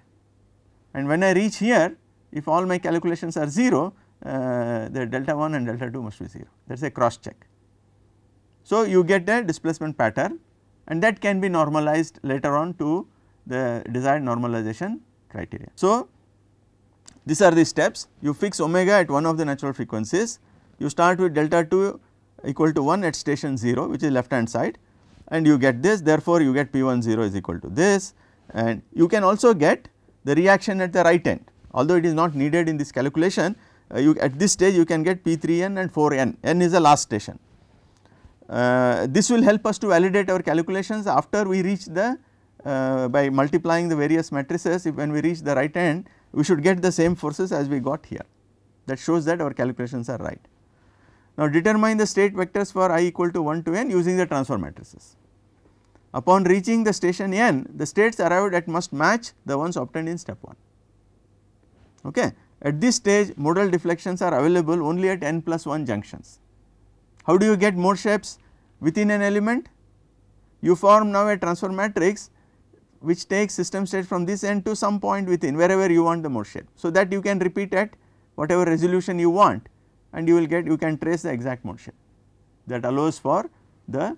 and when I reach here if all my calculations are 0 uh, the delta 1 and delta 2 must be 0 that is a cross check. So, you get a displacement pattern and that can be normalized later on to the desired normalization criteria. So, these are the steps you fix omega at one of the natural frequencies you start with delta 2 equal to 1 at station 0 which is left hand side and you get this therefore, you get P10 is equal to this and you can also get the reaction at the right end although it is not needed in this calculation uh, you at this stage you can get P3n and 4n, n is the last station. Uh, this will help us to validate our calculations after we reach the uh, by multiplying the various matrices if when we reach the right end, we should get the same forces as we got here that shows that our calculations are right. Now determine the state vectors for i equal to 1 to n using the transfer matrices. Upon reaching the station n the states arrived at must match the ones obtained in step 1. Okay. At this stage modal deflections are available only at n plus 1 junctions. How do you get more shapes within an element? You form now a transfer matrix which takes system state from this end to some point within wherever you want the mode shape. So, that you can repeat at whatever resolution you want and you will get you can trace the exact mode shape that allows for the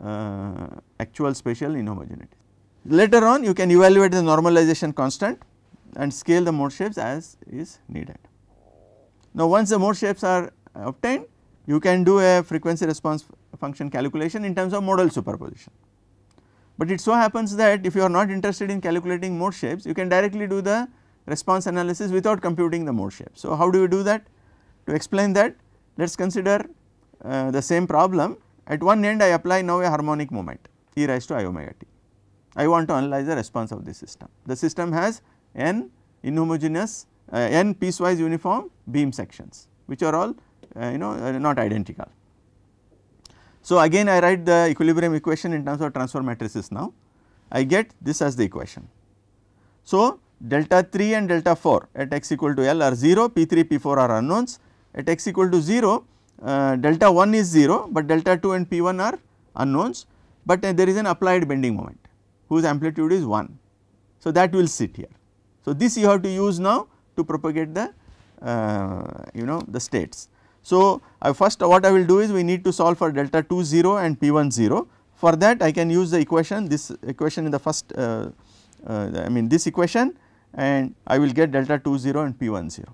uh, actual spatial inhomogeneity. Later on you can evaluate the normalization constant and scale the mode shapes as is needed. Now once the mode shapes are obtained you can do a frequency response function calculation in terms of modal superposition. But it so happens that if you are not interested in calculating mode shapes, you can directly do the response analysis without computing the mode shape. So, how do you do that? To explain that, let us consider uh, the same problem at one end I apply now a harmonic moment e raised to i omega t. I want to analyze the response of this system. The system has n inhomogeneous uh, n piecewise uniform beam sections which are all uh, you know uh, not identical. So, again I write the equilibrium equation in terms of transfer matrices now, I get this as the equation. So, delta 3 and delta 4 at x equal to L are 0, P 3, P 4 are unknowns, at x equal to 0 uh, delta 1 is 0, but delta 2 and P 1 are unknowns, but uh, there is an applied bending moment whose amplitude is 1. So, that will sit here. So, this you have to use now to propagate the uh, you know the states. So, I uh, first what I will do is we need to solve for delta 2 0 and p 1 0 for that I can use the equation this equation in the first uh, uh, I mean this equation and I will get delta 2 0 and p 1 0.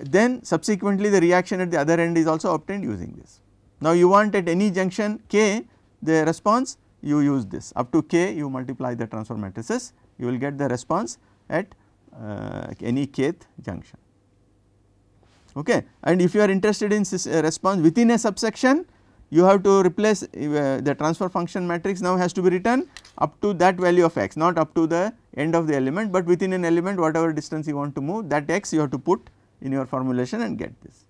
Then subsequently the reaction at the other end is also obtained using this. Now you want at any junction k the response you use this up to k you multiply the transfer matrices you will get the response at uh, any kth junction okay. And if you are interested in uh, response within a subsection, you have to replace uh, the transfer function matrix now has to be written up to that value of x not up to the end of the element, but within an element whatever distance you want to move that x you have to put in your formulation and get this.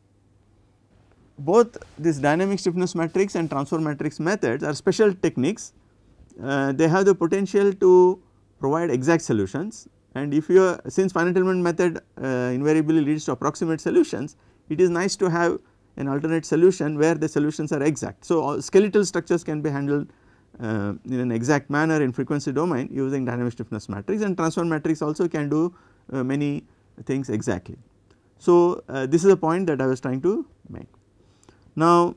Both this dynamic stiffness matrix and transfer matrix methods are special techniques, uh, they have the potential to provide exact solutions and if you since finite element method uh, invariably leads to approximate solutions it is nice to have an alternate solution where the solutions are exact. So skeletal structures can be handled uh, in an exact manner in frequency domain using dynamic stiffness matrix and transform matrix also can do uh, many things exactly. So uh, this is a point that I was trying to make. Now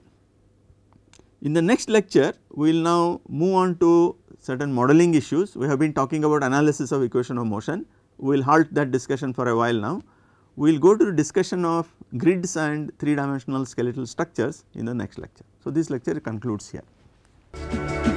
in the next lecture we will now move on to certain modeling issues. We have been talking about analysis of equation of motion. We will halt that discussion for a while now. We will go to the discussion of grids and 3 dimensional skeletal structures in the next lecture. So, this lecture concludes here.